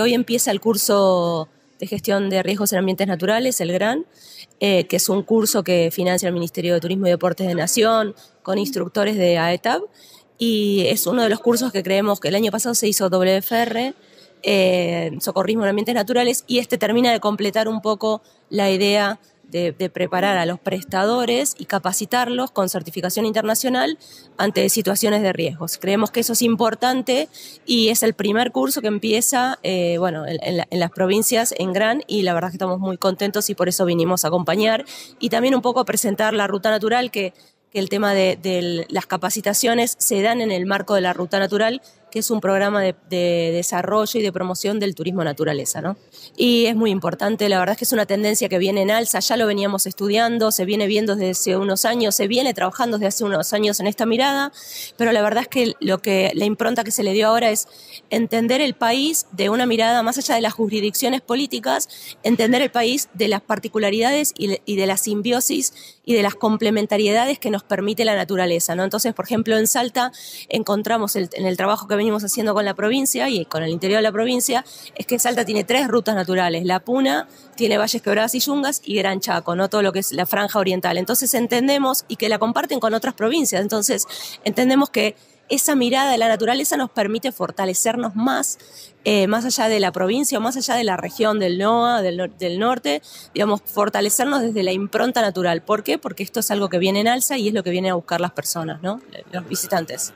hoy empieza el curso de gestión de riesgos en ambientes naturales, el GRAN, eh, que es un curso que financia el Ministerio de Turismo y Deportes de Nación con instructores de AETAB y es uno de los cursos que creemos que el año pasado se hizo WFR, eh, Socorrismo en Ambientes Naturales, y este termina de completar un poco la idea de, preparar a los prestadores y capacitarlos con certificación internacional ante situaciones de riesgos. Creemos que eso es importante y es el primer curso que empieza eh, bueno, en, las provincias, en Gran, y la verdad que estamos muy contentos y por eso vinimos a acompañar y también un poco a presentar la ruta natural que el tema de las capacitaciones se dan en el marco de la ruta natural, que es un programa de, desarrollo y de promoción del turismo naturaleza. ¿no? Y es muy importante, la verdad es que es una tendencia que viene en alza, ya lo veníamos estudiando, se viene viendo desde hace unos años, se viene trabajando desde hace unos años en esta mirada, pero la verdad es que, lo que la impronta que se le dio ahora es entender el país de una mirada más allá de las jurisdicciones políticas, entender el país de las particularidades y, de la simbiosis y de las complementariedades que nos permite la naturaleza. ¿no? Entonces, por ejemplo, en Salta encontramos en el trabajo que venimos haciendo con la provincia y con el interior de la provincia, es que Salta tiene tres rutas naturales. La Puna tiene Valles Quebradas y Yungas y Gran Chaco, ¿no? Todo lo que es la franja oriental. Entonces entendemos y que la comparten con otras provincias. Entonces entendemos que esa mirada de la naturaleza nos permite fortalecernos más, eh, más allá de la provincia más allá de la región del NOA, del, del, norte, digamos, fortalecernos desde la impronta natural. ¿Por qué? Porque esto es algo que viene en alza y es lo que vienen a buscar las personas, ¿no? Los visitantes.